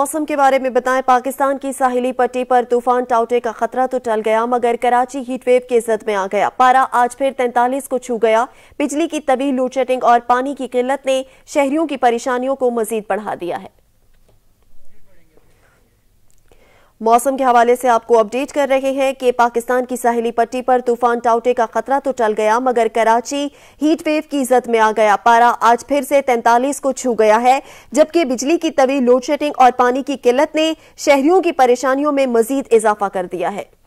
मौसम के बारे में बताएं पाकिस्तान की साहिली पट्टी पर तूफान टाउटे का खतरा तो टल गया मगर कराची हीटवेव के जद में आ गया पारा आज फिर 43 को छू गया बिजली की तबी लूट और पानी की किल्लत ने शहरियों की परेशानियों को मजीद बढ़ा दिया है मौसम के हवाले से आपको अपडेट कर रहे हैं कि पाकिस्तान की साहली पट्टी पर तूफान टाउटे का खतरा तो टल गया मगर कराची हीट वेव की इज्जत में आ गया पारा आज फिर से 43 को छू गया है जबकि बिजली की तवी लोड शेडिंग और पानी की किल्लत ने शहरियों की परेशानियों में मजीद इजाफा कर दिया है